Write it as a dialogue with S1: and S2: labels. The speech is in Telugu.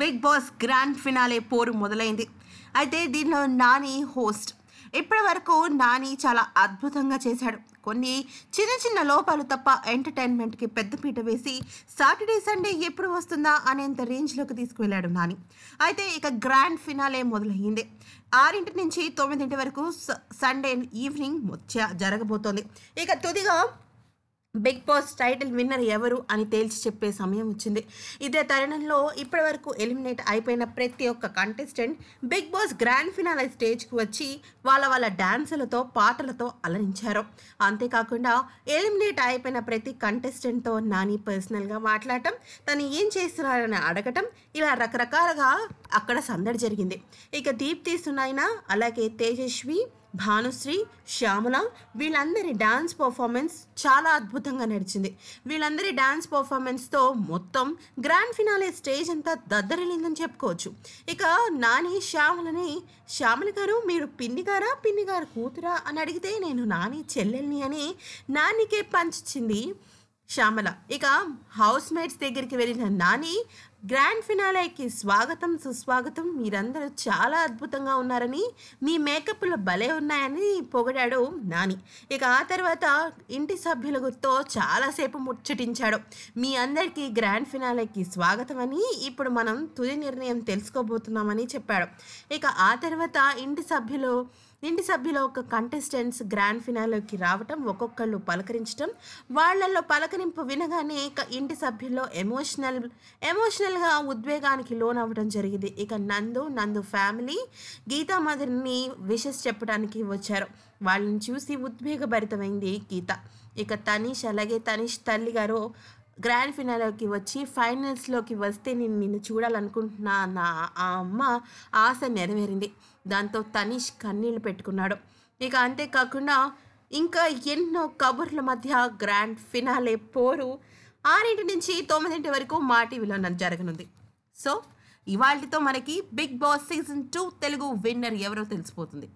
S1: బిగ్ బాస్ గ్రాండ్ ఫినాలే పోరు మొదలైంది అయితే దీనిలో నాని హోస్ట్ ఇప్పటి వరకు నాని చాలా అద్భుతంగా చేశాడు కొన్ని చిన్న చిన్న లోపాలు తప్ప ఎంటర్టైన్మెంట్కి పెద్దపీట వేసి సాటర్డే సండే ఎప్పుడు వస్తుందా అనేంత రేంజ్లోకి తీసుకువెళ్ళాడు నాని అయితే ఇక గ్రాండ్ ఫినాలే మొదలయ్యింది ఆరింటి నుంచి తొమ్మిదింటి వరకు సండే ఈవినింగ్ జరగబోతోంది ఇక తుదిగా బిగ్ బాస్ టైటిల్ విన్నర్ ఎవరు అని తేల్చి చెప్పే సమయం వచ్చింది ఇదే తరుణంలో ఇప్పటి వరకు ఎలిమినేట్ అయిపోయిన ప్రతి ఒక్క contestant Bigg Boss grand finale స్టేజ్కి వచ్చి వాళ్ళ వాళ్ళ డ్యాన్సులతో పాటలతో అలరించారు అంతేకాకుండా ఎలిమినేట్ అయిపోయిన ప్రతి కంటెస్టెంట్తో నాని పర్సనల్గా మాట్లాడటం తను ఏం చేస్తున్నారని అడగటం ఇలా రకరకాలుగా అక్కడ సందడి జరిగింది ఇక దీప్తి సునాయన అలాగే తేజస్వి భానుశ్రీ శ్యామల వీళ్ళందరి డ్యాన్స్ పర్ఫార్మెన్స్ చాలా అద్భుతంగా నడిచింది వీళ్ళందరి డ్యాన్స్ పర్ఫార్మెన్స్తో మొత్తం గ్రాండ్ ఫినాలే స్టేజ్ అంతా దద్దరిలిందని చెప్పుకోవచ్చు ఇక నాని శ్యామలని శ్యామల గారు మీరు పిన్నిగారా గారా పిన్ని గారు కూతురా అని అడిగితే నేను నాని చెల్లెల్ని అని నానికే పంచింది శ్యామల ఇక హౌస్ మేట్స్ దగ్గరికి వెళ్ళిన నాని గ్రాండ్ ఫినాలేకి స్వాగతం సుస్వాగతం మీరందరూ చాలా అద్భుతంగా ఉన్నారని మీ మేకప్లు భలే ఉన్నాయని పొగిడాడు నాని ఇక ఆ తర్వాత ఇంటి సభ్యుల గుర్తో చాలాసేపు ముచ్చటించాడు మీ అందరికీ గ్రాండ్ ఫినాలేకి స్వాగతం అని ఇప్పుడు మనం తుది నిర్ణయం తెలుసుకోబోతున్నామని చెప్పాడు ఇక ఆ తర్వాత ఇంటి సభ్యులు ఇంటి సభ్యుల ఒక కంటెస్టెంట్స్ గ్రాండ్ ఫినాలోకి రావటం ఒక్కొక్కళ్ళు పలకరించడం వాళ్లలో పలకరింపు వినగానే ఇక ఇంటి సభ్యుల్లో ఎమోషనల్ ఎమోషనల్గా ఉద్వేగానికి అవ్వడం జరిగింది ఇక నందు నందు ఫ్యామిలీ గీతా మదర్ని విషెస్ చెప్పడానికి వచ్చారు వాళ్ళని చూసి ఉద్వేగభరితమైంది గీత ఇక తనీష్ అలాగే తనీష్ తల్లిగారు గ్రాండ్ ఫినాలోకి వచ్చి ఫైనల్స్లోకి వస్తే నేను నిన్ను చూడాలనుకుంటున్నా నా ఆ అమ్మ ఆశ నెరవేరింది దాంతో తనీష్ కన్నీళ్ళు పెట్టుకున్నాడు ఇక అంతేకాకుండా ఇంకా ఎన్నో కబుర్ల మధ్య గ్రాండ్ ఫినాలే పోరు ఆరింటి నుంచి తొమ్మిదింటి వరకు మా టీవీలో జరగనుంది సో ఇవాళతో మనకి Bigg Boss season two Telugu winner ఎవరో తెలిసిపోతుంది